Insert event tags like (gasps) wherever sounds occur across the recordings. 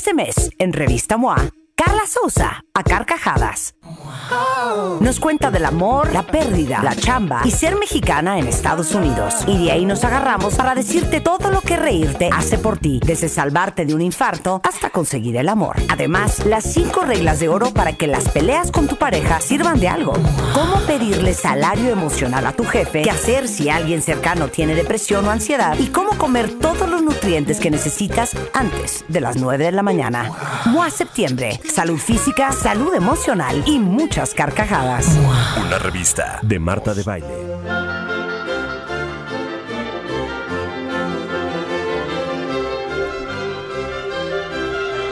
Este mes, en Revista MOA, Carla Sosa a carcajadas. Nos cuenta del amor, la pérdida, la chamba y ser mexicana en Estados Unidos. Y de ahí nos agarramos para decirte todo lo que reírte hace por ti, desde salvarte de un infarto hasta conseguir el amor. Además, las cinco reglas de oro para que las peleas con tu pareja sirvan de algo. Cómo pedirle salario emocional a tu jefe, qué hacer si alguien cercano tiene depresión o ansiedad y cómo comer todos los nutrientes que necesitas antes de las 9 de la mañana. MOA Septiembre salud física, salud emocional y muchas carcajadas. Una revista de Marta de Baile.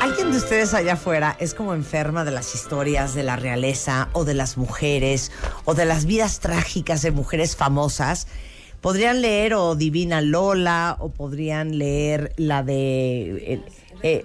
¿Alguien de ustedes allá afuera es como enferma de las historias de la realeza o de las mujeres o de las vidas trágicas de mujeres famosas? podrían leer o Divina Lola o podrían leer la de eh, eh,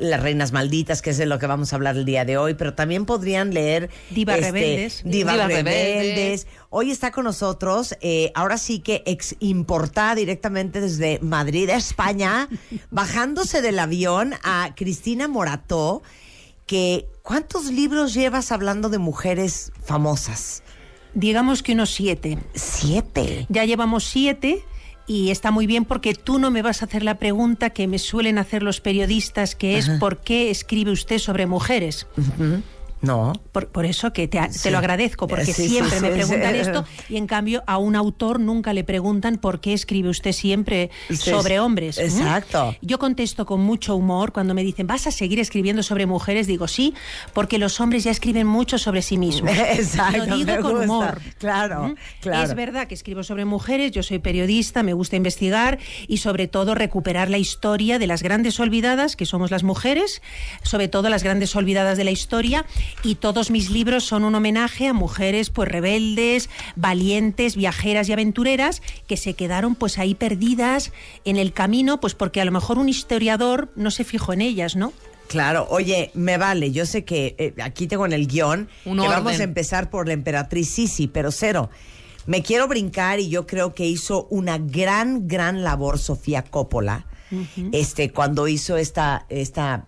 las Reinas Malditas, que es de lo que vamos a hablar el día de hoy, pero también podrían leer... Diva este, Rebeldes. Diva, Rebeldes. Hoy está con nosotros, eh, ahora sí que ex importada directamente desde Madrid, España, (laughs) bajándose del avión a Cristina Morató, que ¿cuántos libros llevas hablando de mujeres famosas? Digamos que unos siete. ¿Siete? Ya llevamos siete y está muy bien porque tú no me vas a hacer la pregunta que me suelen hacer los periodistas, que es ¿por qué escribe usted sobre mujeres? No. Por, eso que te, lo agradezco, porque siempre me preguntan esto y en cambio a un autor nunca le preguntan por qué escribe usted siempre sobre hombres. Exacto. Yo contesto con mucho humor cuando me dicen, ¿vas a seguir escribiendo sobre mujeres? Digo, sí, porque los hombres ya escriben mucho sobre sí mismos. (laughs) Exacto. Lo digo con humor. Claro, claro. Es verdad que escribo sobre mujeres, yo soy periodista, me gusta investigar y sobre todo recuperar la historia de las grandes olvidadas, que somos las mujeres, sobre todo las grandes olvidadas de la historia y todos mis libros son un homenaje a mujeres pues rebeldes, valientes, viajeras y aventureras que se quedaron pues ahí perdidas en el camino, pues porque a lo mejor un historiador no se fijó en ellas, ¿no? Claro, oye, me vale, yo sé que eh, aquí tengo en el guión que vamos a empezar por la emperatriz Sisi, pero cero. Me quiero brincar y yo creo que hizo una gran, gran labor Sofía Coppola este, cuando hizo esta,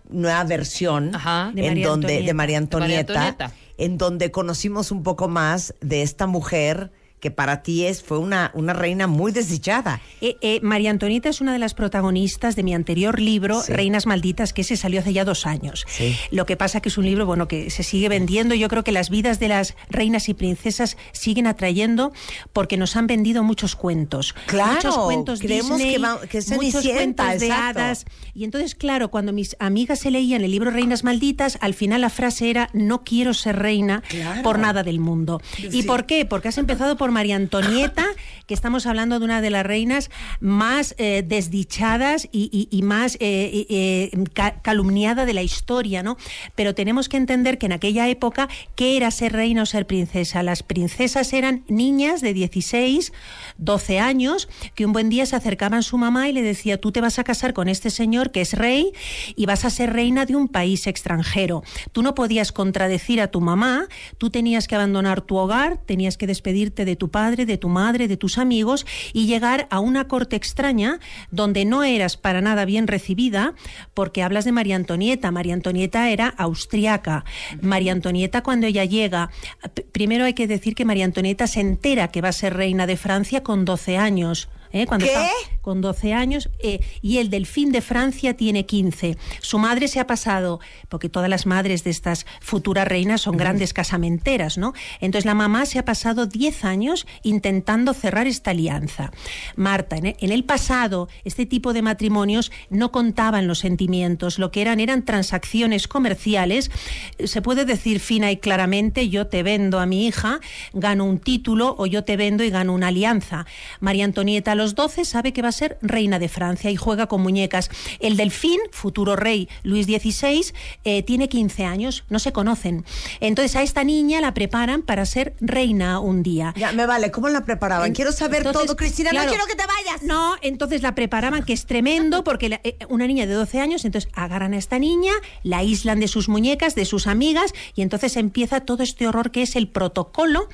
nueva versión en donde, de María Antonieta, en donde conocimos un poco más de esta mujer que para ti es, fue una, una reina muy desdichada. Eh, eh, María Antonita es una de las protagonistas de mi anterior libro, Reinas Malditas, que se salió hace ya dos años. Lo que pasa que es un libro bueno que se sigue vendiendo. Yo creo que las vidas de las reinas y princesas siguen atrayendo porque nos han vendido muchos cuentos. Claro, muchos cuentos Disney, que, muchos cuentos de hadas. Y entonces, claro, cuando mis amigas se leían el libro Reinas Malditas, al final la frase era no quiero ser reina por nada del mundo. Pues ¿Y por qué? Porque has empezado por María Antonieta, (laughs) que estamos hablando de una de las reinas más eh, desdichadas y, más eh, eh, calumniada de la historia, ¿no? Pero tenemos que entender que en aquella época, ¿qué era ser reina o ser princesa? Las princesas eran niñas de 16, 12 años, que un buen día se acercaban a su mamá y le decía, tú te vas a casar con este señor que es rey y vas a ser reina de un país extranjero. Tú no podías contradecir a tu mamá, tú tenías que abandonar tu hogar, tenías que despedirte de tu tu padre, de tu madre, de tus amigos y llegar a una corte extraña donde no eras para nada bien recibida porque hablas de María Antonieta. María Antonieta era austriaca. María Antonieta cuando ella llega, primero hay que decir que María Antonieta se entera que va a ser reina de Francia con 12 años. ¿eh? Cuando ¿Qué? con 12 años. Eh, y el delfín de Francia tiene 15. Su madre se ha pasado, porque todas las madres de estas futuras reinas son grandes casamenteras, ¿no? Entonces la mamá se ha pasado 10 años intentando cerrar esta alianza. Marta, en el pasado, este tipo de matrimonios no contaban los sentimientos, lo que eran eran transacciones comerciales. Se puede decir fina y claramente, yo te vendo a mi hija, gano un título o yo te vendo y gano una alianza. María Antonieta los 12 sabe que va a ser reina de Francia y juega con muñecas. El delfín, futuro rey Luis XVI, eh, tiene 15 años, no se conocen. Entonces a esta niña la preparan para ser reina un día. Ya, me vale, ¿cómo la preparaban? quiero saber todo, Cristina, no quiero que te vayas. No, entonces la preparaban, que es tremendo, porque eh, una niña de 12 años, entonces agarran a esta niña, la aíslan de sus muñecas, de sus amigas, y entonces empieza todo este horror que es el protocolo.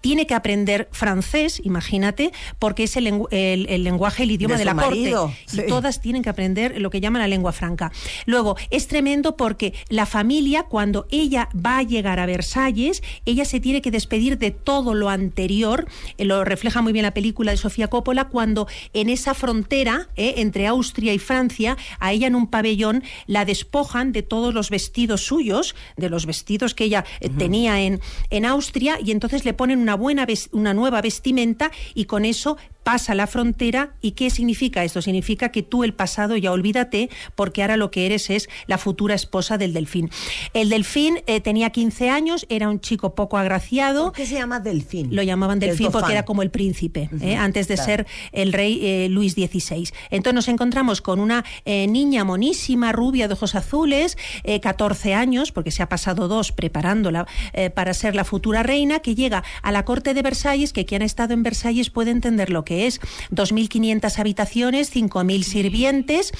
Tiene que aprender francés, imagínate, porque es el lenguaje eh, el, lenguaje, el idioma de, la corte. Y todas tienen que aprender lo que llaman la lengua franca. Luego, es tremendo porque la familia, cuando ella va a llegar a Versalles, ella se tiene que despedir de todo lo anterior. Eh, lo refleja muy bien la película de Sofía Coppola, cuando en esa frontera eh, entre Austria y Francia, a ella en un pabellón la despojan de todos los vestidos suyos, de los vestidos que ella eh, tenía en, en Austria, y entonces le ponen una, buena una nueva vestimenta y con eso pasa la frontera y ¿qué significa esto? Significa que tú el pasado ya olvídate porque ahora lo que eres es la futura esposa del delfín. El delfín eh, tenía 15 años, era un chico poco agraciado. ¿Por qué se llama delfín? Lo llamaban delfín porque era como el príncipe, ¿eh? antes de ser el rey eh, Luis XVI. Entonces nos encontramos con una niña monísima, rubia, de ojos azules, 14 años, porque se ha pasado dos preparándola para ser la futura reina, que llega a la corte de Versalles, que quien ha estado en Versalles puede entender lo que es 2.500 habitaciones, 5.000 sirvientes.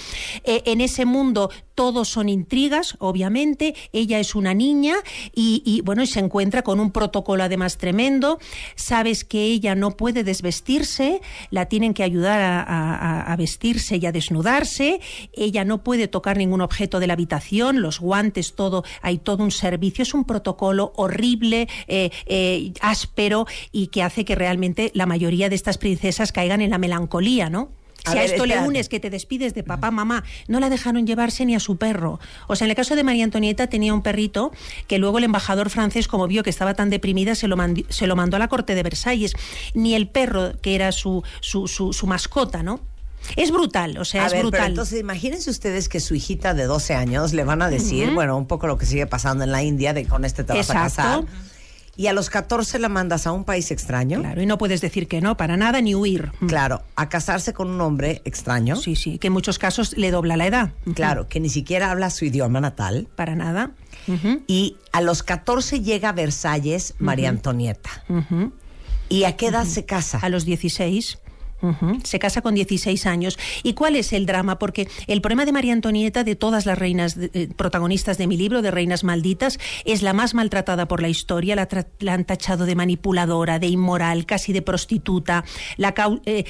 Eh, en ese mundo todos son intrigas, obviamente, ella es una niña y, bueno, y se encuentra con un protocolo además tremendo, sabes que ella no puede desvestirse, la tienen que ayudar a, vestirse y a desnudarse, ella no puede tocar ningún objeto de la habitación, los guantes, todo, hay todo un servicio, es un protocolo horrible, eh, eh, áspero y que hace que realmente la mayoría de estas princesas caigan en la melancolía, ¿no? si a esto le unes que te despides de papá, mamá, no la dejaron llevarse ni a su perro. O sea, en el caso de María Antonieta tenía un perrito que luego el embajador francés, como vio que estaba tan deprimida, se lo, mandó, se lo mandó a la corte de Versalles. Ni el perro, que era su, su, mascota, ¿no? Es brutal, o sea, es brutal. entonces, imagínense ustedes que su hijita de 12 años le van a decir, bueno, un poco lo que sigue pasando en la India, de con este te vas y a los 14 la mandas a un país extraño. Claro, y no puedes decir que no para nada ni huir. Mm. Claro, a casarse con un hombre extraño. Sí, sí, que en muchos casos le dobla la edad. Claro, que ni siquiera habla su idioma natal. Para nada. Y a los 14 llega a Versalles María Antonieta. ¿Y a qué edad se casa? A los 16. Se casa con 16 años. ¿Y cuál es el drama? Porque el problema de María Antonieta, de todas las reinas eh, protagonistas de mi libro, de Reinas Malditas, es la más maltratada por la historia. La, han tachado de manipuladora, de inmoral, casi de prostituta. La, eh,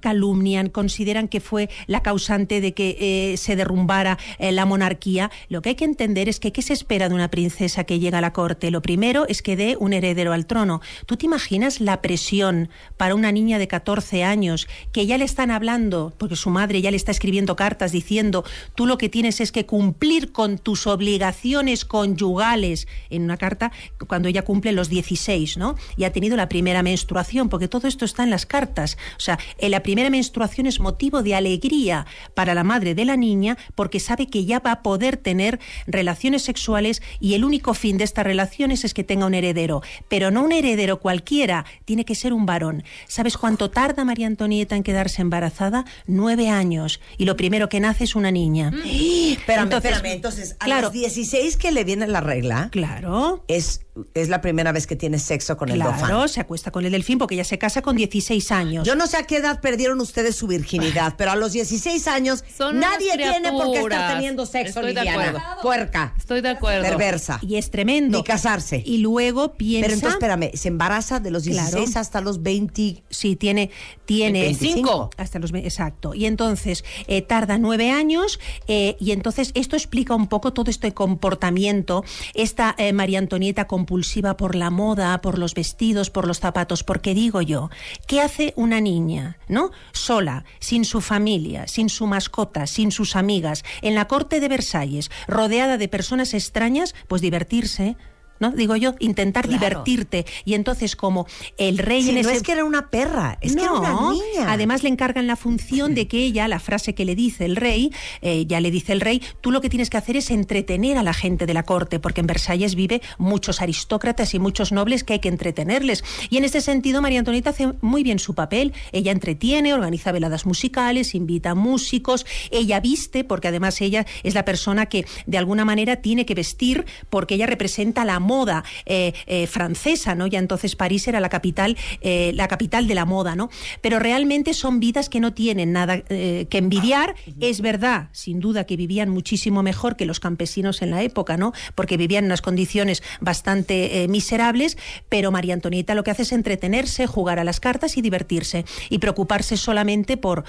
calumnian, consideran que fue la causante de que eh, se derrumbara la monarquía. Lo que hay que entender es que qué se espera de una princesa que llega a la corte. Lo primero es que dé un heredero al trono. ¿Tú te imaginas la presión para una niña de 14 años, que ya le están hablando, porque su madre ya le está escribiendo cartas diciendo, tú lo que tienes es que cumplir con tus obligaciones conyugales, en una carta cuando ella cumple los 16, ¿no? Y ha tenido la primera menstruación, porque todo esto está en las cartas. O sea, eh, la primera menstruación es motivo de alegría para la madre de la niña, porque sabe que ya va a poder tener relaciones sexuales y el único fin de estas relaciones es que tenga un heredero. Pero no un heredero cualquiera, tiene que ser un varón. ¿Sabes cuánto? tarda María Antonieta en quedarse embarazada? Nueve años. Y lo primero que nace es una niña. Mm. Pero entonces, entonces a claro, los 16 que le viene la regla. Claro. Es, es la primera vez que tiene sexo con el delfín. se acuesta con el delfín porque ella se casa con 16 años. Yo no sé a qué edad perdieron ustedes su virginidad, (laughs) pero a los 16 años nadie tiene por qué estar teniendo sexo, Estoy De acuerdo. Puerca. Estoy de acuerdo. Perversa. Y es tremendo. Y casarse. Y luego piensa. Pero entonces, espérame, se embaraza de los 16 hasta los 20. Sí, tiene, cinco. hasta los exacto. Y entonces eh, tarda nueve años eh, y entonces esto explica un poco todo este comportamiento, esta eh, María Antonieta compulsiva por la moda, por los vestidos, por los zapatos, porque digo yo, ¿qué hace una niña, no? Sola, sin su familia, sin su mascota, sin sus amigas, en la corte de Versalles, rodeada de personas extrañas, pues divertirse, ¿no? Digo yo, intentar divertirte. Y entonces, como el rey no es que era una perra, es que era una niña. Además, le encargan la función de que ella, la frase que le dice el rey, eh, ya le dice el rey, tú lo que tienes que hacer es entretener a la gente de la corte, porque en Versalles vive muchos aristócratas y muchos nobles que hay que entretenerles. Y en este sentido, María Antonieta hace muy bien su papel. Ella entretiene, organiza veladas musicales, invita a músicos, ella viste, porque además ella es la persona que de alguna manera tiene que vestir, porque ella representa la moda eh, eh, francesa, ¿no? Ya entonces París era la capital, eh, la capital de la moda, ¿no? Pero realmente son vidas que no tienen nada que envidiar. Ah, es verdad, sin duda, que vivían muchísimo mejor que los campesinos en la época, ¿no? Porque vivían en unas condiciones bastante miserables, pero María Antonieta lo que hace es entretenerse, jugar a las cartas y divertirse y preocuparse solamente por,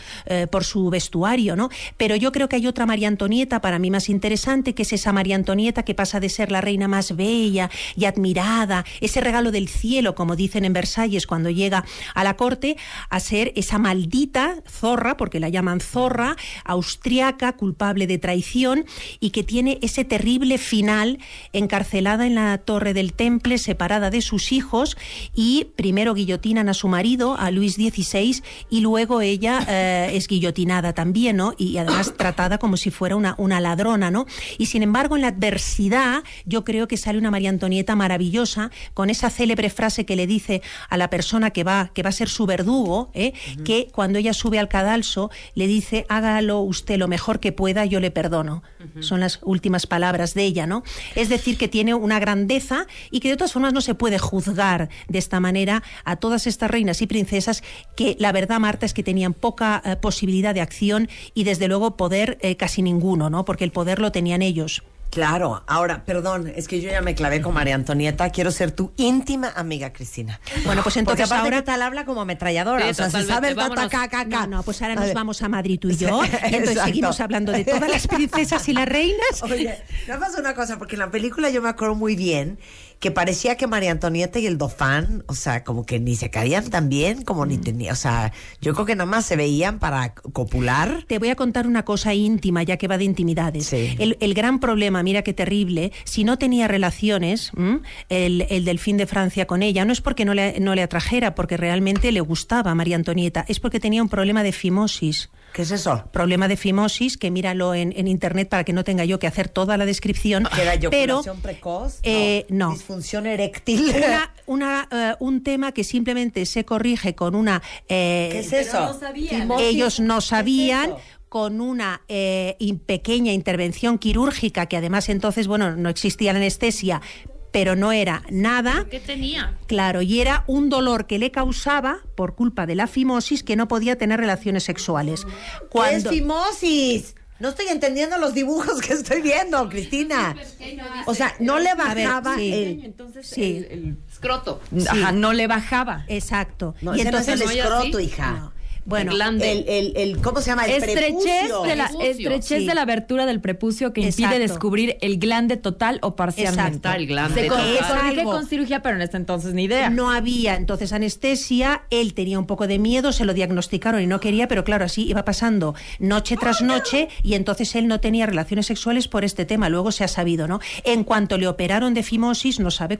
por su vestuario, ¿no? Pero yo creo que hay otra María Antonieta para mí más interesante, que es esa María Antonieta que pasa de ser la reina más bella, y admirada, ese regalo del cielo, como dicen en Versalles cuando llega a la corte, a ser esa maldita zorra, porque la llaman zorra, austriaca, culpable de traición y que tiene ese terrible final encarcelada en la torre del temple, separada de sus hijos y primero guillotinan a su marido, a Luis XVI, y luego ella eh, (laughs) es guillotinada también, ¿no? Y además (coughs) tratada como si fuera una, una ladrona, ¿no? Y sin embargo, en la adversidad, yo creo que sale una María nieta maravillosa con esa célebre frase que le dice a la persona que va, que va a ser su verdugo, ¿eh? que cuando ella sube al cadalso le dice, hágalo usted lo mejor que pueda, yo le perdono. Son las últimas palabras de ella, ¿no? Es decir, que tiene una grandeza y que de todas formas no se puede juzgar de esta manera a todas estas reinas y princesas que la verdad, Marta, es que tenían poca eh, posibilidad de acción y desde luego poder eh, casi ninguno, ¿no? Porque el poder lo tenían ellos. Claro, ahora, perdón, es que yo ya me clavé con María Antonieta, quiero ser tu íntima amiga, Cristina. Bueno, pues entonces ahora tal habla como ametralladora, sabe No, no, pues ahora nos vamos a Madrid tú y yo, (laughs) entonces seguimos hablando de todas las princesas y las reinas. Oye, ha pasado una cosa, porque en la película yo me acuerdo muy bien que parecía que María Antonieta y el Dofán, o sea, como que ni se caían tan bien, como ni mm. tenía, o sea, yo creo que nada más se veían para copular. Te voy a contar una cosa íntima, ya que va de intimidades. Sí. El, gran problema, mira qué terrible, si no tenía relaciones, el, delfín de Francia con ella, no es porque no le, no le atrajera, porque realmente le gustaba María Antonieta, es porque tenía un problema de fimosis. ¿Qué es eso? Problema de fimosis, que míralo en, internet para que no tenga yo que hacer toda la descripción. (laughs) ¿Que era precoz? no eh, Función eréctil. Una, (laughs) eh, un tema que simplemente se corrige con una... Eh, ¿Qué es eso? ellos no sabían con una eh, pequeña intervención quirúrgica que además entonces, bueno, no existía la anestesia, pero no era nada. ¿Qué tenía? Claro, y era un dolor que le causaba, por culpa de la fimosis, que no podía tener relaciones sexuales. ¿Qué es fimosis? No estoy entendiendo los dibujos que estoy viendo, Cristina. Pues, o sea, no le bajaba el, entonces, sí. el, escroto. no le bajaba. Exacto. y entonces el escroto, hija. Bueno, El, ¿cómo se llama? El estrechez De la, Estrechez de la abertura del prepucio que impide descubrir el glande total o parcialmente. se, con cirugía, pero en este entonces ni idea. No había entonces anestesia, él tenía un poco de miedo, se lo diagnosticaron y no quería, pero claro, así iba pasando noche tras noche y entonces él no tenía relaciones sexuales por este tema, luego se ha sabido, ¿no? En cuanto le operaron de fimosis, no, sabe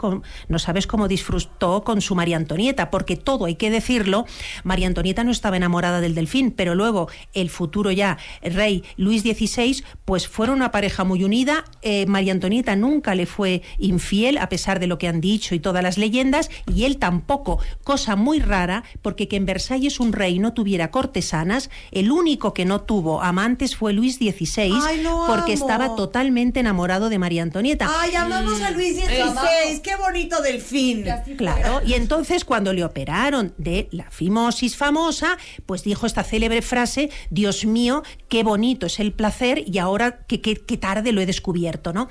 no sabes cómo disfrutó con su María Antonieta, porque todo hay que decirlo, María Antonieta no estaba enamorada del delfín, pero luego el futuro ya rey Luis XVI, pues fueron una pareja muy unida. Eh, María Antonieta nunca le fue infiel, a pesar de lo que han dicho y todas las leyendas, y él tampoco. Cosa muy rara, porque que en Versalles un rey no tuviera cortesanas, el único que no tuvo amantes fue Luis XVI, porque estaba totalmente enamorado de María Antonieta. ¡Ay, amamos a Luis XVI! Mm. ¡Qué bonito delfín! Claro, y entonces cuando le operaron de la fimosis famosa, pues dijo esta célebre frase, Dios mío, qué bonito es el placer y ahora qué, tarde lo he descubierto, ¿no?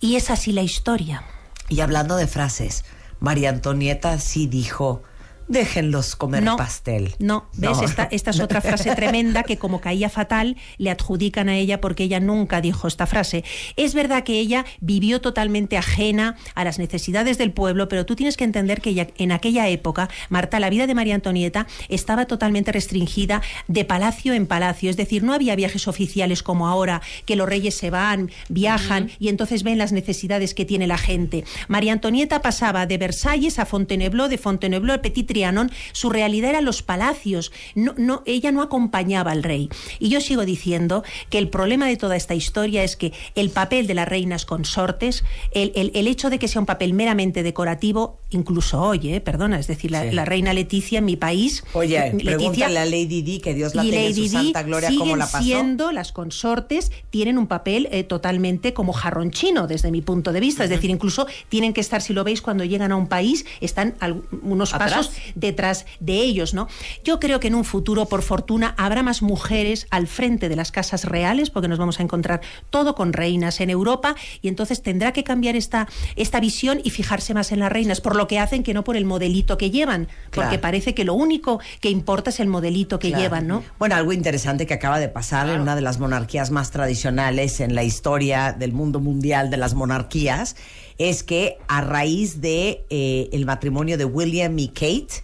Y es así la historia. Y hablando de frases, María Antonieta sí dijo, déjenlos comer pastel. No, ¿ves? Esta, es otra frase tremenda que como caía fatal, le adjudican a ella porque ella nunca dijo esta frase. Es verdad que ella vivió totalmente ajena a las necesidades del pueblo, pero tú tienes que entender que en aquella época, Marta, la vida de María Antonieta estaba totalmente restringida de palacio en palacio, es decir, no había viajes oficiales como ahora, que los reyes se van, viajan y entonces ven las necesidades que tiene la gente. María Antonieta pasaba de Versalles a Fontainebleau, de Fontainebleau a Petit Trianon, su realidad era los palacios. No, no, ella no acompañaba al rey. Y yo sigo diciendo que el problema de toda esta historia es que el papel de las reinas consortes, el, el, el hecho de que sea un papel meramente decorativo, incluso hoy, ¿eh? perdona, es decir, la, reina Leticia en mi país. Oye, pregúntale a Lady Di, que Dios la tenga en su santa gloria, como la pasó. siendo las consortes, tienen un papel eh, totalmente como jarrón chino, desde mi punto de vista. Es decir, incluso tienen que estar, si lo veis, cuando llegan a un país, están unos pasos detrás de ellos, ¿no? Yo creo que en un futuro, por fortuna, habrá más mujeres al frente de las casas reales, porque nos vamos a encontrar todo con reinas en Europa, y entonces tendrá que cambiar esta, esta visión y fijarse más en las reinas, por lo que hacen que no por el modelito que llevan, porque parece que lo único que importa es el modelito que llevan, ¿no? Bueno, algo interesante que acaba de pasar en una de las monarquías más tradicionales en la historia del mundo mundial de las monarquías es que a raíz de eh, el matrimonio de William y Kate,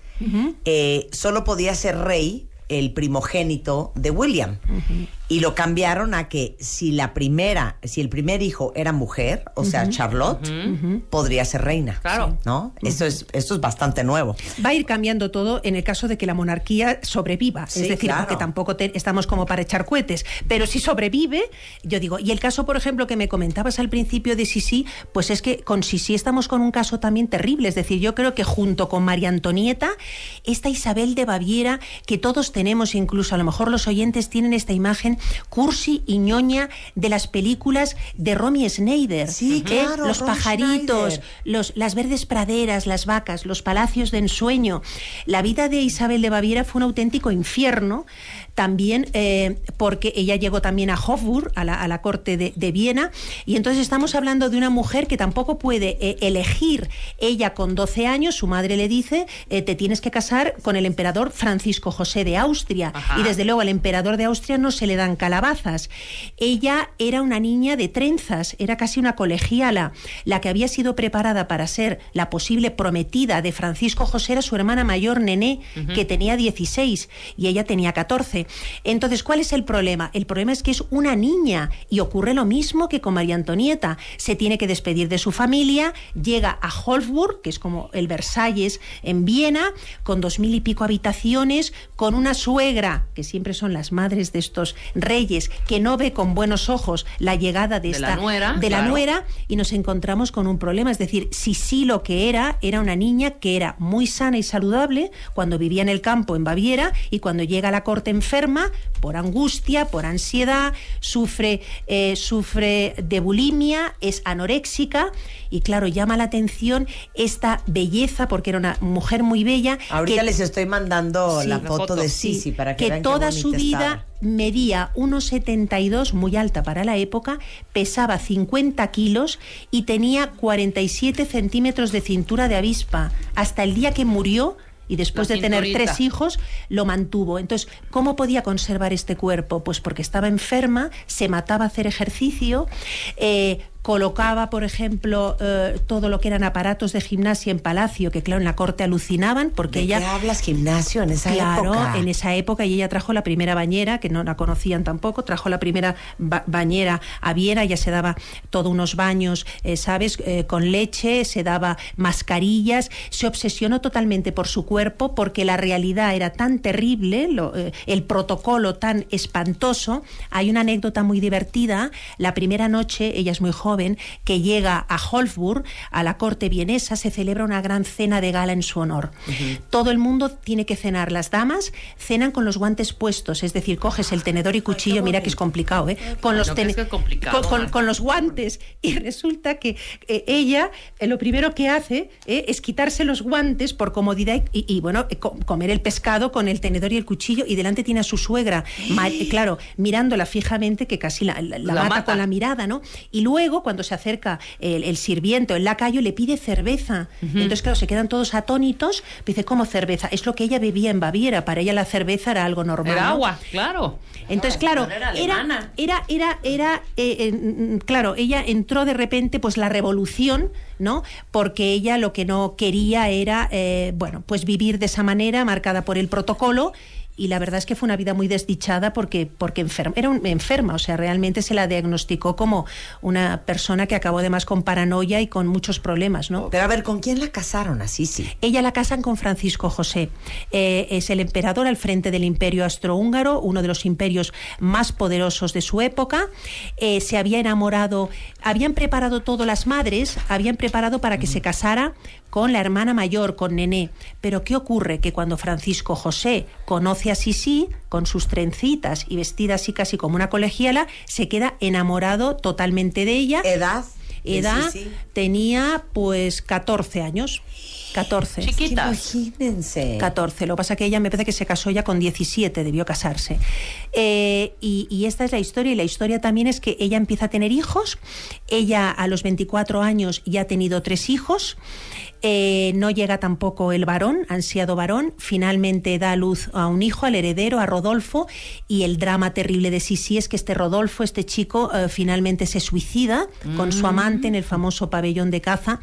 eh, solo podía ser rey el primogénito de William y lo cambiaron a que si la primera, si el primer hijo era mujer, o sea, Charlotte, podría ser reina. Claro. ¿No? eso es, esto es bastante nuevo. Va a ir cambiando todo en el caso de que la monarquía sobreviva. es decir, que tampoco estamos como para echar cohetes. Pero si sobrevive, yo digo, y el caso, por ejemplo, que me comentabas al principio de Sisi, pues es que con Sisi estamos con un caso también terrible. Es decir, yo creo que junto con María Antonieta, esta Isabel de Baviera, que todos tenemos, incluso a lo mejor los oyentes tienen esta imagen cursi y ñoña de las películas de Romy ¿eh? Schneider. los pajaritos, las verdes praderas, las vacas, los palacios de ensueño. La vida de Isabel de Baviera fue un auténtico infierno también eh, porque ella llegó también a Hofburg, a la, corte de, Viena, y entonces estamos hablando de una mujer que tampoco puede eh, elegir. Ella con 12 años, su madre le dice, eh, te tienes que casar con el emperador Francisco José de Austria, y desde luego al emperador de Austria no se le dan calabazas. Ella era una niña de trenzas, era casi una colegiala, la que había sido preparada para ser la posible prometida de Francisco José era su hermana mayor, Nené, que tenía 16 y ella tenía 14. Entonces, ¿cuál es el problema? El problema es que es una niña y ocurre lo mismo que con María Antonieta. Se tiene que despedir de su familia, llega a Hofburg, que es como el Versalles en Viena, con dos mil y pico habitaciones, con una suegra, que siempre son las madres de estos reyes, que no ve con buenos ojos la llegada de, esta... La de la nuera, y nos encontramos con un problema. Es decir, si sí lo que era, era una niña que era muy sana y saludable cuando vivía en el campo en Baviera y cuando llega a la corte enferma, por angustia, por ansiedad, sufre, eh, sufre de bulimia, es anoréxica y claro, llama la atención esta belleza, porque era una mujer muy bella. Ahorita les estoy mandando la foto, de Sisi sí, para que, que toda su vida medía 1,72, muy alta para la época, pesaba 50 kilos y tenía 47 centímetros de cintura de avispa. Hasta el día que murió y después de tener tres hijos lo mantuvo. Entonces, ¿cómo podía conservar este cuerpo? Pues porque estaba enferma, se mataba a hacer ejercicio, eh, colocaba, por ejemplo, eh, todo lo que eran aparatos de gimnasia en Palacio, que claro, en la corte alucinaban porque ¿De ella... Qué hablas gimnasio en esa época? Claro, en esa época y ella trajo la primera bañera, que no la conocían tampoco, trajo la primera bañera a Viena, ya se daba todos unos baños, eh, ¿sabes?, eh, con leche, se daba mascarillas, se obsesionó totalmente por su cuerpo porque la realidad era tan terrible, el protocolo tan espantoso. Hay una anécdota muy divertida, la primera noche, ella es muy joven, que llega a Holzburg, a la corte vienesa, se celebra una gran cena de gala en su honor. Todo el mundo tiene que cenar. Las damas cenan con los guantes puestos, es decir, coges el tenedor y cuchillo, mira que es complicado, ¿eh? Con los, guantes. Y resulta que eh, ella eh, lo primero que hace eh, es quitarse los guantes por comodidad y, bueno, comer el pescado con el tenedor y el cuchillo y delante tiene a su suegra, (gasps) claro, mirándola fijamente que casi la, mata, mata, con la mirada, ¿no? Y luego, cuando se acerca el, sirviente o el lacayo, le pide cerveza. Entonces, claro, se quedan todos atónitos. Dice, ¿cómo cerveza? Es lo que ella bebía en Baviera. Para ella la cerveza era algo normal. Era agua, claro. Entonces, claro, era, era, era, era, eh, eh, mm, mm, claro, ella entró de repente, pues la revolución, ¿no? Porque ella lo que no quería era, eh, bueno, pues vivir de esa manera, marcada por el protocolo y la verdad es que fue una vida muy desdichada porque, porque era enferma, o sea, realmente se la diagnosticó como una persona que acabó además con paranoia y con muchos problemas, ¿no? Pero a ver, ¿con quién la casaron así? Sí. Ella la casan con Francisco José, eh, es el emperador al frente del imperio astrohúngaro, uno de los imperios más poderosos de su época, eh, se había enamorado, habían preparado todo las madres, habían preparado para que se casara con la hermana mayor, con Nené. Pero ¿qué ocurre? Que cuando Francisco José conoce a Sisi, con sus trencitas y vestida así casi como una colegiala, se queda enamorado totalmente de ella. ¿Edad? Edad tenía pues 14 años. 14. Chiquita. Imagínense. 14. Lo que pasa que ella me parece que se casó ya con 17, debió casarse. Eh, y, y, esta es la historia. Y la historia también es que ella empieza a tener hijos. Ella a los 24 años ya ha tenido tres hijos. Eh, no llega tampoco el varón, ansiado varón, finalmente da luz a un hijo, al heredero, a Rodolfo, y el drama terrible de Sisi es que este Rodolfo, este chico, eh, finalmente se suicida con su mm. amante en el famoso pabellón de caza,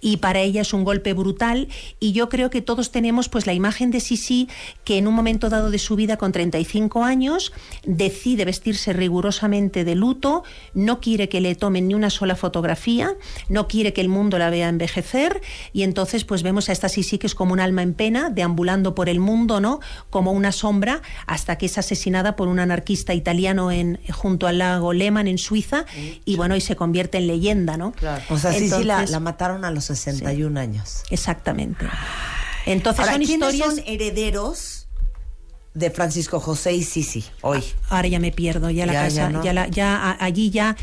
y para ella es un golpe brutal, y yo creo que todos tenemos pues la imagen de Sisi que en un momento dado de su vida, con 35 años, decide vestirse rigurosamente de luto, no quiere que le tomen ni una sola fotografía, no quiere que el mundo la vea envejecer, y entonces pues vemos a esta Sisi que es como un alma en pena, deambulando por el mundo, ¿no? Como una sombra, hasta que es asesinada por un anarquista italiano en, junto al lago Lehmann en Suiza, y bueno, y se convierte en leyenda, ¿no? O sea, Sisi la, mataron a los 61 años. Exactamente. Entonces son historias... son herederos de Francisco José y Sisi hoy. Ah, ahora ya me pierdo, ya la casa, ya, allí ya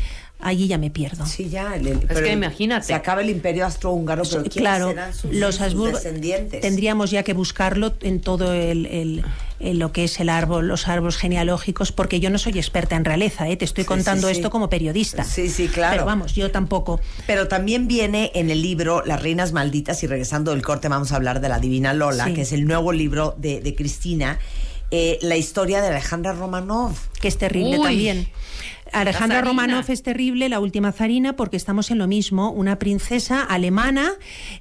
allí ya me pierdo. Sí, ya. es que imagínate. Se acaba el imperio astrohúngaro, pero ¿quiénes claro, serán sus, los sus descendientes? Tendríamos ya que buscarlo en todo el, lo que es el árbol, los árboles genealógicos, porque yo no soy experta en realeza, ¿eh? te estoy contando esto como periodista. Sí, sí, claro. Pero vamos, yo tampoco. Pero también viene en el libro Las Reinas Malditas, y regresando del corte vamos a hablar de la Divina Lola, que es el nuevo libro de, Cristina, eh, la historia de Alejandra Romanov. Que es terrible también. Alejandra Romanoff es terrible, la última zarina, porque estamos en lo mismo. Una princesa alemana,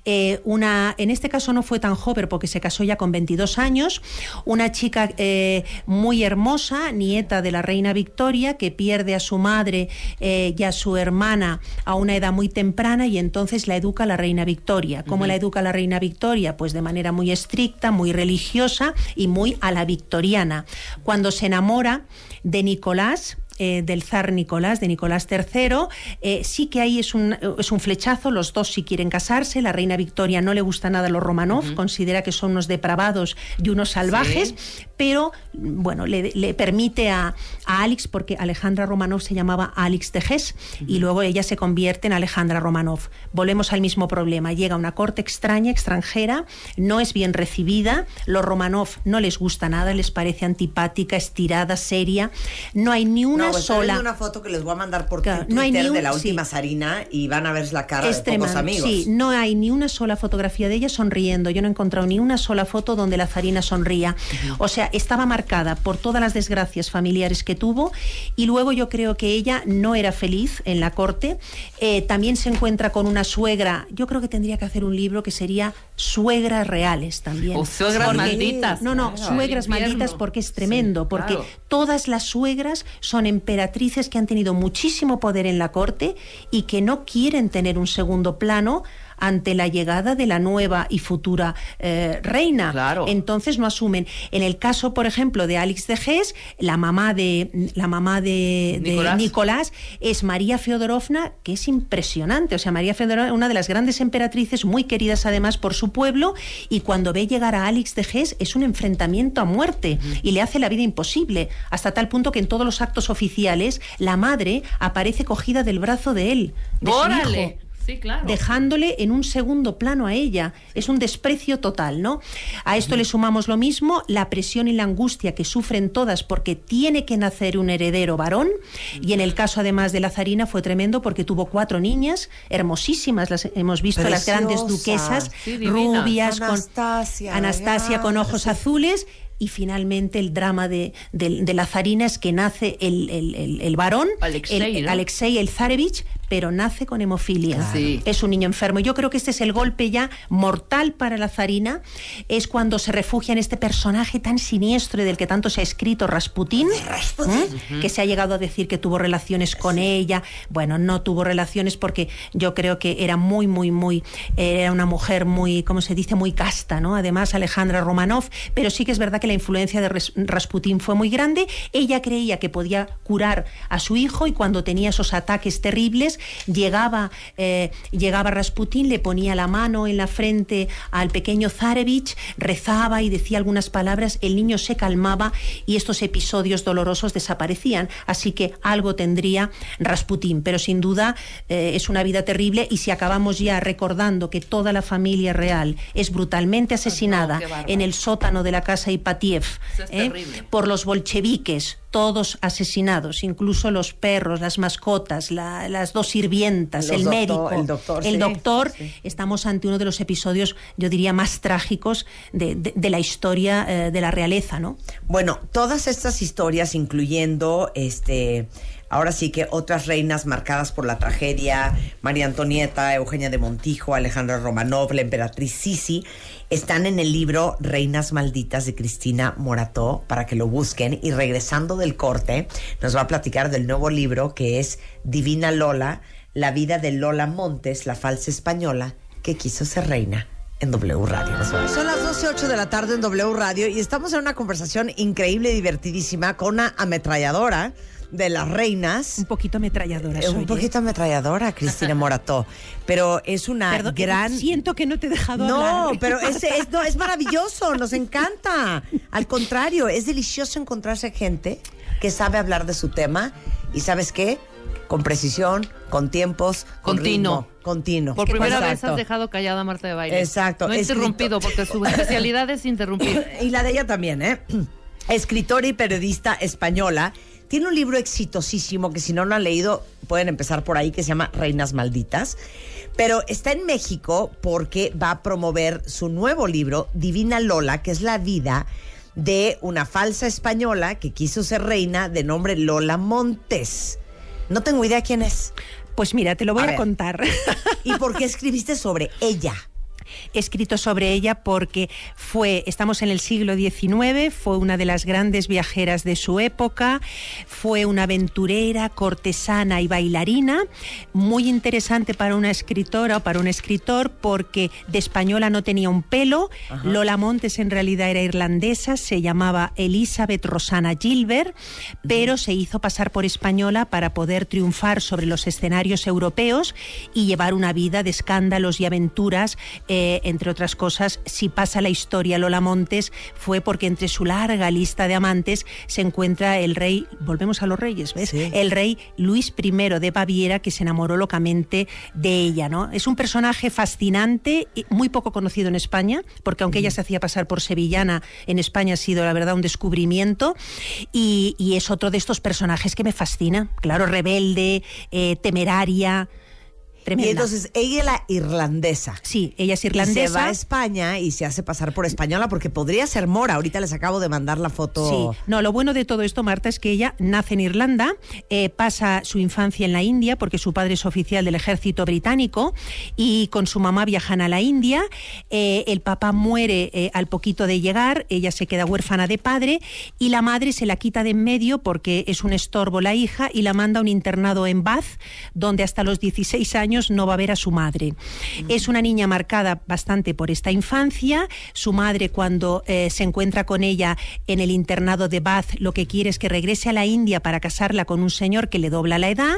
eh, una, en este caso no fue tan joven porque se casó ya con 22 años, una chica eh, muy hermosa, nieta de la reina Victoria, que pierde a su madre eh, y a su hermana a una edad muy temprana y entonces la educa la reina Victoria. ¿Cómo la educa la reina Victoria? Pues de manera muy estricta, muy religiosa y muy a la victoriana. Cuando se enamora de Nicolás, eh, del zar Nicolás, de Nicolás III. Eh, sí que ahí es un, es un flechazo, los dos si sí quieren casarse, la reina Victoria no le gusta nada a los Romanov, considera que son unos depravados y unos salvajes, pero bueno, le, permite a, a, Alex, porque Alejandra Romanov se llamaba Alex de Hesse, y luego ella se convierte en Alejandra Romanov. Volvemos al mismo problema, llega una corte extraña, extranjera, no es bien recibida, los Romanov no les gusta nada, les parece antipática, estirada, seria, no hay ni una una no, sola. una foto que les voy a mandar por Twitter no hay ni de la última sí. y van a ver la cara de pocos amigos. Sí, no hay ni una sola fotografía de ella sonriendo. Yo no he encontrado ni una sola foto donde la Sarina sonría. O sea, estaba marcada por todas las desgracias familiares que tuvo y luego yo creo que ella no era feliz en la corte. Eh, también se encuentra con una suegra. Yo creo que tendría que hacer un libro que sería Suegras Reales también. O oh, suegras malditas. No, no, suegras malditas porque es tremendo, porque todas las suegras son emperatrices que han tenido muchísimo poder en la corte y que no quieren tener un segundo plano ante la llegada de la nueva y futura eh, reina. Claro. Entonces no asumen. En el caso, por ejemplo, de Alex de Gés, la mamá de la mamá de, Nicolás. es María Feodorovna, que es impresionante. O sea, María Feodorovna, una de las grandes emperatrices, muy queridas además por su pueblo, y cuando ve llegar a Alex de Gés es un enfrentamiento a muerte y le hace la vida imposible, hasta tal punto que en todos los actos oficiales la madre aparece cogida del brazo de él. De dejándole en un segundo plano a ella. Es un desprecio total, ¿no? A esto le sumamos lo mismo, la presión y la angustia que sufren todas porque tiene que nacer un heredero varón. Y en el caso además de la zarina... fue tremendo porque tuvo cuatro niñas, hermosísimas, las hemos visto, las grandes duquesas, rubias, Anastasia, con, ¿eh? Anastasia, con ojos azules y finalmente el drama de, de, zarina... es que nace el, varón, Alexei, el, Alexei el Zarevich, pero nace con hemofilia. Es un niño enfermo. Yo creo que este es el golpe ya mortal para la zarina. Es cuando se refugia en este personaje tan siniestro del que tanto se ha escrito, Rasputín, ¿eh? que se ha llegado a decir que tuvo relaciones con ella. Bueno, no tuvo relaciones porque yo creo que era muy, muy, muy, era una mujer muy, ¿cómo se dice? Muy casta, ¿no? Además, Alejandra Romanov, pero sí que es verdad que la influencia de Rasputín fue muy grande. Ella creía que podía curar a su hijo y cuando tenía esos ataques terribles, llegaba, eh, llegaba Rasputín, le ponía la mano en la frente al pequeño Zarevich, rezaba y decía algunas palabras, el niño se calmaba y estos episodios dolorosos desaparecían. Así que algo tendría Rasputín, pero sin duda eh, es una vida terrible y si acabamos ya recordando que toda la familia real es brutalmente asesinada en el sótano de la casa Ipatiev ¿eh? por los bolcheviques, todos asesinados, incluso los perros, las mascotas, las dos sirvientas, el médico, el doctor. El doctor Estamos ante uno de los episodios, yo diría, más trágicos de, la historia eh, de la realeza, ¿no? Bueno, todas estas historias, incluyendo este ahora sí que otras reinas marcadas por la tragedia, María Antonieta, Eugenia de Montijo, Alejandra Romanov, la emperatriz Sisi, están en el libro Reinas Malditas de Cristina Morató para que lo busquen. Y regresando del corte, nos va a platicar del nuevo libro que es Divina Lola, la vida de Lola Montes, la falsa española que quiso ser reina en W Radio. Son las ocho de la tarde en W Radio y estamos en una conversación increíble, divertidísima, con una ametralladora de las reinas. Un poquito ametralladora. Es un ¿eh? poquito ametralladora, Cristina Morató. Pero es una gran. Siento que no te he dejado no, Pero (laughs) es, maravilloso, nos encanta. Al contrario, es delicioso encontrarse gente que sabe hablar de su tema. ¿Y sabes qué? Con precisión, con tiempos, con continuo. continuo. Por primera vez has dejado callada a Marta de Baile. Exacto. No he interrumpido, porque su (laughs) especialidad es interrumpir. Y la de ella también, ¿eh? (clears throat) Escritora y periodista española tiene un libro exitosísimo que si no lo han leído pueden empezar por ahí que se llama Reinas Malditas. Pero está en México porque va a promover su nuevo libro, Divina Lola, que es la vida de una falsa española que quiso ser reina de nombre Lola Montes. No tengo idea quién es. Pues mira, te lo voy a, contar. ¿Y por qué (laughs) escribiste sobre ella? escrito sobre ella porque fue, estamos en el siglo XIX, fue una de las grandes viajeras de su época, fue una aventurera, cortesana y bailarina, muy interesante para una escritora o para un escritor porque de española no tenía un pelo, Lola Montes en realidad era irlandesa, se llamaba Elizabeth Rosana Gilbert, pero se hizo pasar por española para poder triunfar sobre los escenarios europeos y llevar una vida de escándalos y aventuras. Eh, entre otras cosas, si pasa la historia Lola Montes, fue porque entre su larga lista de amantes se encuentra el rey, volvemos a los reyes, ¿ves? El rey Luis I de Baviera, que se enamoró locamente de ella, ¿no? Es un personaje fascinante, y muy poco conocido en España, porque aunque ella mm. se hacía pasar por sevillana, en España ha sido, la verdad, un descubrimiento, y, es otro de estos personajes que me fascina, claro, rebelde, eh, temeraria, y entonces ella es la irlandesa. Sí, ella es irlandesa. se va a España y se hace pasar por española porque podría ser mora. Ahorita les acabo de mandar la foto. Sí, no, lo bueno de todo esto, Marta, es que ella nace en Irlanda, eh, pasa su infancia en la India porque su padre es oficial del ejército británico y con su mamá viajan a la India. Eh, el papá muere eh, al poquito de llegar, ella se queda huérfana de padre y la madre se la quita de en medio porque es un estorbo la hija y la manda a un internado en Bath, donde hasta los 16 años no va a ver a su madre. Mm. Es una niña marcada bastante por esta infancia. Su madre, cuando eh, se encuentra con ella en el internado de Bath, lo que quiere es que regrese a la India para casarla con un señor que le dobla la edad.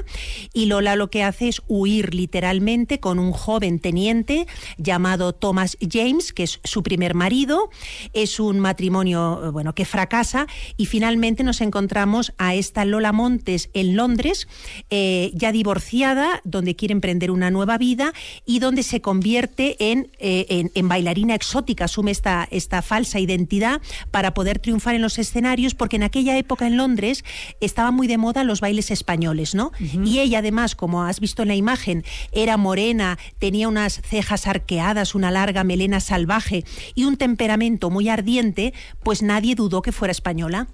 Y Lola lo que hace es huir literalmente con un joven teniente llamado Thomas James, que es su primer marido. Es un matrimonio eh, bueno, que fracasa. Y finalmente nos encontramos a esta Lola Montes en Londres, eh, ya divorciada, donde quiere emprender una nueva vida y donde se convierte eh, en, bailarina exótica, asume esta, esta falsa identidad para poder triunfar en los escenarios, porque en aquella época en Londres estaban muy de moda los bailes españoles, ¿no? Y ella además, como has visto en la imagen, era morena, tenía unas cejas arqueadas, una larga melena salvaje y un temperamento muy ardiente, pues nadie dudó que fuera española.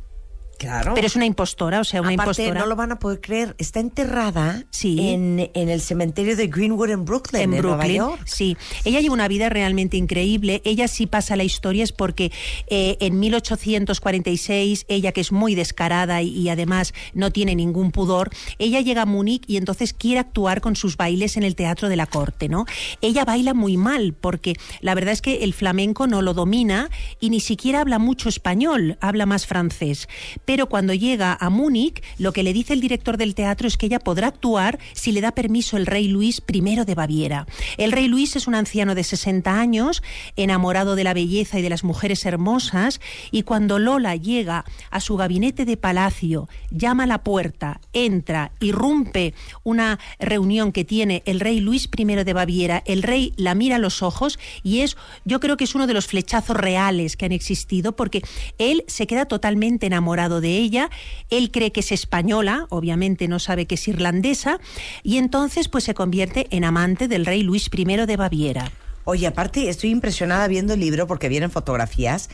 Pero es una impostora, o sea, una Aparte, impostora. no lo van a poder creer. Está enterrada en, el cementerio de Greenwood en Brooklyn, en, Brooklyn. Sí. Ella lleva una vida realmente increíble. Ella sí pasa la historia, es porque eh, en 1846, ella que es muy descarada y, además no tiene ningún pudor, ella llega a Múnich y entonces quiere actuar con sus bailes en el Teatro de la Corte, ¿no? Ella baila muy mal, porque la verdad es que el flamenco no lo domina y ni siquiera habla mucho español, habla más francés pero cuando llega a Múnich, lo que le dice el director del teatro es que ella podrá actuar si le da permiso el rey Luis I de Baviera. El rey Luis es un anciano de 60 años, enamorado de la belleza y de las mujeres hermosas, y cuando Lola llega a su gabinete de palacio, llama a la puerta, entra, irrumpe una reunión que tiene el rey Luis I de Baviera, el rey la mira a los ojos y es, yo creo que es uno de los flechazos reales que han existido, porque él se queda totalmente enamorado de ella. Él cree que es española, obviamente no sabe que es irlandesa, y entonces pues se convierte en amante del rey Luis I de Baviera. Oye, aparte estoy impresionada viendo el libro porque vienen fotografías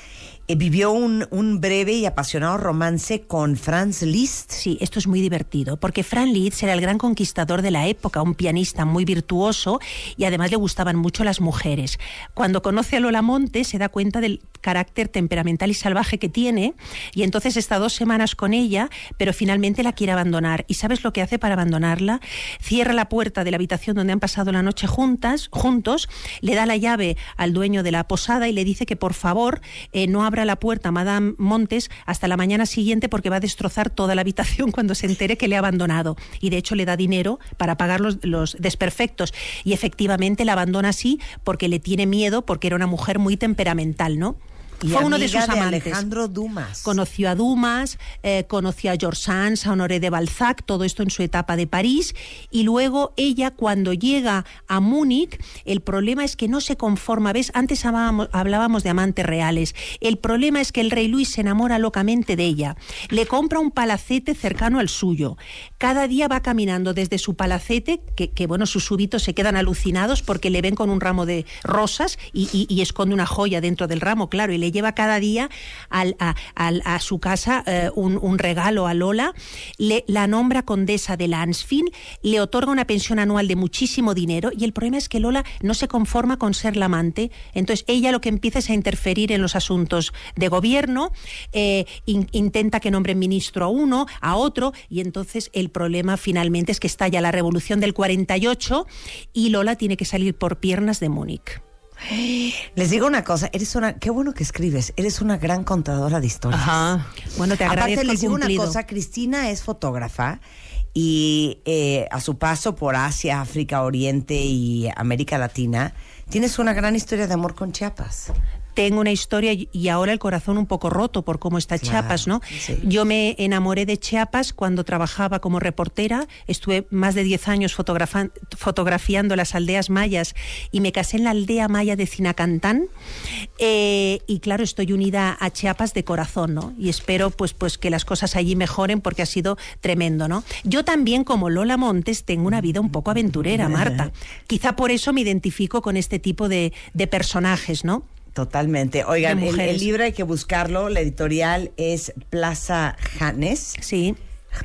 eh, vivió un, breve y apasionado romance con Franz Liszt. Sí, esto es muy divertido, porque Franz Liszt era el gran conquistador de la época, un pianista muy virtuoso y además le gustaban mucho las mujeres. Cuando conoce a Lola Monte se da cuenta del carácter temperamental y salvaje que tiene y entonces está dos semanas con ella, pero finalmente la quiere abandonar. ¿Y sabes lo que hace para abandonarla? Cierra la puerta de la habitación donde han pasado la noche juntas, juntos, le da la llave al dueño de la posada y le dice que por favor eh, no abra a la puerta Madame Montes hasta la mañana siguiente porque va a destrozar toda la habitación cuando se entere que le ha abandonado. Y de hecho le da dinero para pagar los desperfectos. Y efectivamente la abandona así porque le tiene miedo, porque era una mujer muy temperamental, ¿no? Fue uno de sus amantes. Alejandro Dumas. Conoció a Dumas, eh, conoció a George Sands, a Honoré de Balzac, todo esto en su etapa de París. Y luego ella, cuando llega a Múnich, el problema es que no se conforma. ¿Ves? Antes hablábamos, de amantes reales. El problema es que el rey Luis se enamora locamente de ella. Le compra un palacete cercano al suyo. Cada día va caminando desde su palacete, que, bueno, sus súbitos se quedan alucinados porque le ven con un ramo de rosas y, y esconde una joya dentro del ramo, claro, y le lleva cada día a, su casa eh, un, regalo a Lola, le, la nombra condesa de Lansfield, le otorga una pensión anual de muchísimo dinero y el problema es que Lola no se conforma con ser la amante, entonces ella lo que empieza es a interferir en los asuntos de gobierno, eh, intenta que nombren ministro a uno, a otro, y entonces el problema finalmente es que estalla la revolución del 48 y Lola tiene que salir por piernas de Múnich. Les digo una cosa, eres una, qué bueno que escribes, eres una gran contadora de historias. Ajá. Bueno, te agradezco. Aparte, les digo una cosa, Cristina es fotógrafa y eh, a su paso por Asia, África, Oriente y América Latina, tienes una gran historia de amor con Chiapas tengo una historia y ahora el corazón un poco roto por cómo está Chiapas, ¿no? Yo me enamoré de Chiapas cuando trabajaba como reportera, estuve más de 10 años fotografiando las aldeas mayas y me casé en la aldea maya de Cinacantán eh, y claro, estoy unida a Chiapas de corazón, ¿no? Y espero pues, pues que las cosas allí mejoren porque ha sido tremendo, ¿no? Yo también como Lola Montes tengo una vida un poco aventurera, Marta. (laughs) Quizá por eso me identifico con este tipo de personajes, ¿no? Totalmente. Oigan, el, libro hay que buscarlo. La editorial es Plaza janes Sí.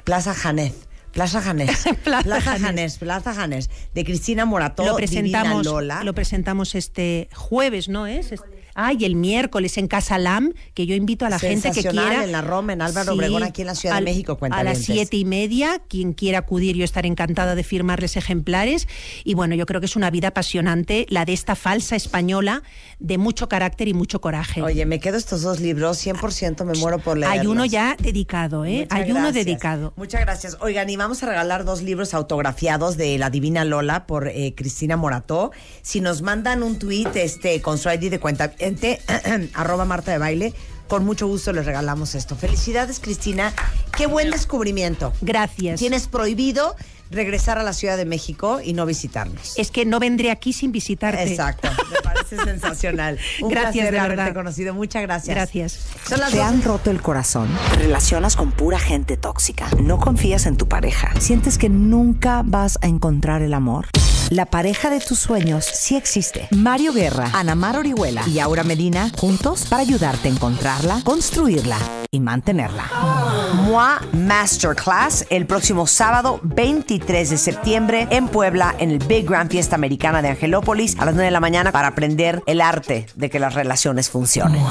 Plaza Janes, Plaza Janes. (laughs) Plaza, Janés. Plaza Janés. De Cristina Morato, Lo presentamos, Lo presentamos este jueves, ¿no es? Este Ay, el miércoles en Casa Lam, que yo invito a la gente que quiera. en la Roma, en Álvaro Obregón, aquí en la Ciudad de México, A las siete y media, quien quiera acudir, yo estaré encantada de firmarles ejemplares. Y bueno, yo creo que es una vida apasionante, la de esta falsa española, de mucho carácter y mucho coraje. Oye, me quedo estos dos libros, 100% me muero por leerlos. Hay uno ya dedicado, ¿eh? Hay uno dedicado. Muchas gracias. Oigan, y vamos a regalar dos libros autografiados de La Divina Lola por eh, Cristina Morató. Si nos mandan un tweet este, con su ID de cuenta (clears throat) arroba Marta de Baile. Con mucho gusto les regalamos esto. Felicidades, Cristina. Qué buen descubrimiento. Gracias. Tienes prohibido regresar a la Ciudad de México y no visitarnos. Es que no vendré aquí sin visitarte. Exacto. (laughs) Me parece sensacional. gracias, placer de haberte conocido. Muchas gracias. Gracias. ¿Te han roto el corazón? Relacionas con pura gente tóxica. No confías en tu pareja. ¿Sientes que nunca vas a encontrar el amor? la pareja de tus sueños sí existe. Mario Guerra, Ana Anamar Orihuela y Aura Medina juntos para ayudarte a encontrarla, construirla y mantenerla. MOA Masterclass el próximo sábado 23 de septiembre en Puebla en el Big Grand Fiesta Americana de Angelópolis a las 9 de la mañana para aprender el arte de que las relaciones funcionen.